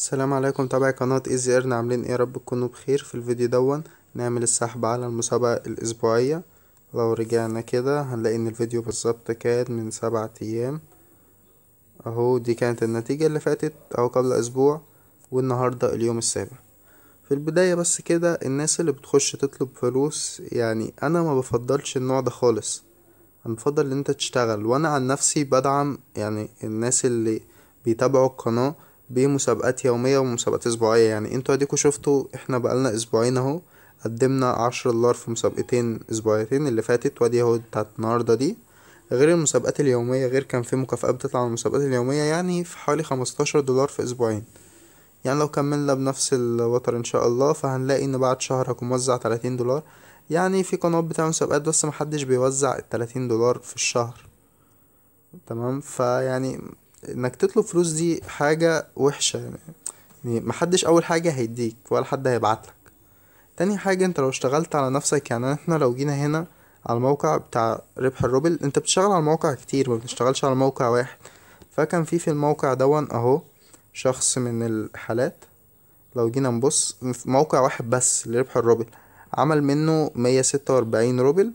السلام عليكم تابع قناة ايزي ايرن عاملين ايه رب تكونوا بخير في الفيديو دون نعمل السحب على المسابقة الاسبوعية لو رجعنا كده هنلاقي ان الفيديو بالظبط كان من سبعة ايام اهو دي كانت النتيجة اللي فاتت او قبل اسبوع والنهاردة اليوم السابع في البداية بس كده الناس اللي بتخش تطلب فلوس يعني انا ما بفضلش النوع ده خالص انا بفضل ان انت تشتغل وانا عن نفسي بدعم يعني الناس اللي بيتابعوا القناه بمسابقات يومية ومسابقات أسبوعية يعني انتوا اديكوا شفتوا احنا بقالنا أسبوعين اهو قدمنا عشر دولار في مسابقتين أسبوعيتين اللي فاتت وادي اهو بتاعت النهاردة دي غير المسابقات اليومية غير كان في مكافأة بتطلع من المسابقات اليومية يعني في حوالي خمستاشر دولار في أسبوعين يعني لو كملنا بنفس الوتر إن شاء الله فهنلاقي إن بعد شهر هكون موزع تلاتين دولار يعني في قنوات بتعمل مسابقات بس محدش بيوزع التلاتين دولار في الشهر تمام فيعني انك تطلب فلوس دي حاجة وحشة يعني محدش اول حاجة هيديك ولا حد هيبعتلك تاني حاجة انت لو اشتغلت على نفسك يعني احنا لو جينا هنا على الموقع بتاع ربح الروبل انت بتشتغل على موقع كتير ما بتشتغلش على موقع واحد فكان في في الموقع دون اهو شخص من الحالات لو جينا نبص موقع واحد بس لربح الروبل عمل منه مية ستة وأربعين روبل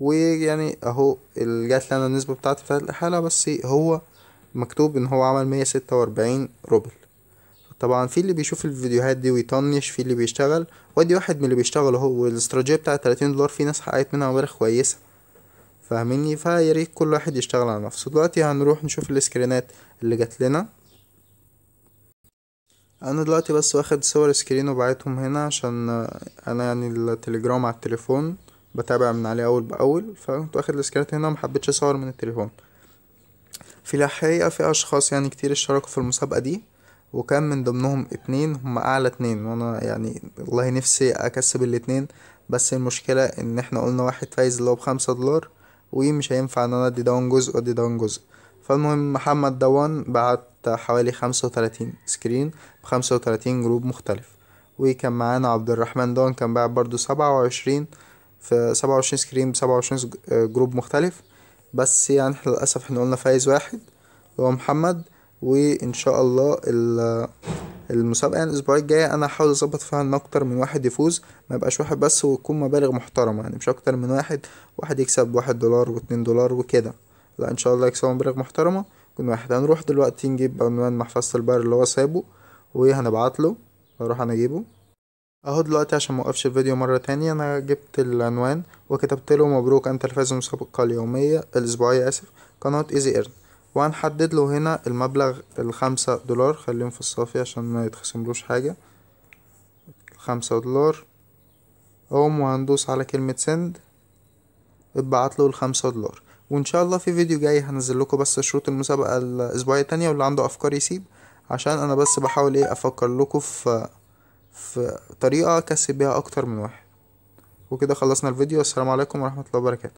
ويعني اهو جات لنا النسبة بتاعتي بتاعت الحالة بس هو مكتوب ان هو عمل مية ستة واربعين روبل طبعا في اللي بيشوف الفيديوهات دي ويطنش في اللي بيشتغل وادي واحد من اللي بيشتغل اهو والاستراتيجيه بتاعه 30 دولار في ناس حققت منها مبالغ كويسه فاهميني ريت كل واحد يشتغل على نفسه دلوقتي هنروح نشوف السكرينات اللي جات لنا انا دلوقتي بس واخد صور سكرين وبعتهم هنا عشان انا يعني التليجرام على التليفون بتابع من عليه اول باول فكنت واخد السكرينات هنا ومحبتش اصور من التليفون في الحقيقة في أشخاص يعني كتير اشتركوا في المسابقة دي وكان من ضمنهم اتنين هم أعلى اتنين وأنا يعني والله نفسي أكسب الاتنين بس المشكلة إن احنا قلنا واحد فايز اللي هو بخمسة دولار ومش هينفع إن أنا أدي داون جزء وأدي داون جزء فالمهم محمد دوان بعت حوالي خمسة وتلاتين سكرين بخمسة وتلاتين جروب مختلف وكان معانا عبد الرحمن دوان كان باع برضو سبعة وعشرين في سبعة وعشرين سكرين بسبعة وعشرين جروب مختلف بس يعني احنا للأسف احنا قلنا فايز واحد هو محمد وان شاء الله المسابقة يعني الأسبوع الجاي أنا هحاول أظبط فيها إن أكتر من واحد يفوز ما يبقاش واحد بس ويكون مبالغ محترمة يعني مش أكتر من واحد واحد يكسب واحد دولار واتنين دولار وكده لا إن شاء الله يكسبوا مبالغ محترمة يكون واحد هنروح دلوقتي نجيب عنوان محفظة البر اللي هو سايبه وهنبعتله هروح أنا أجيبه اهو دلوقتي عشان موقفش الفيديو مرة تانية انا جبت العنوان وكتبت له مبروك انت الفاز المسابقة اليومية الاسبوعية اسف قناة ايزي ايرن وهنحدد له هنا المبلغ الخمسة دولار خليهم في الصافي عشان ما يتخصملوش حاجة خمسة دولار اقوم وهندوس على كلمة سند اتبعت له الخمسة دولار وان شاء الله في فيديو جاي هنزل لكم بس شروط المسابقة الاسبوعية التانية واللي عنده افكار يسيب عشان انا بس بحاول ايه افكر لكم في في طريقة أكسب بيها أكتر من واحد وكده خلصنا الفيديو السلام عليكم ورحمة الله وبركاته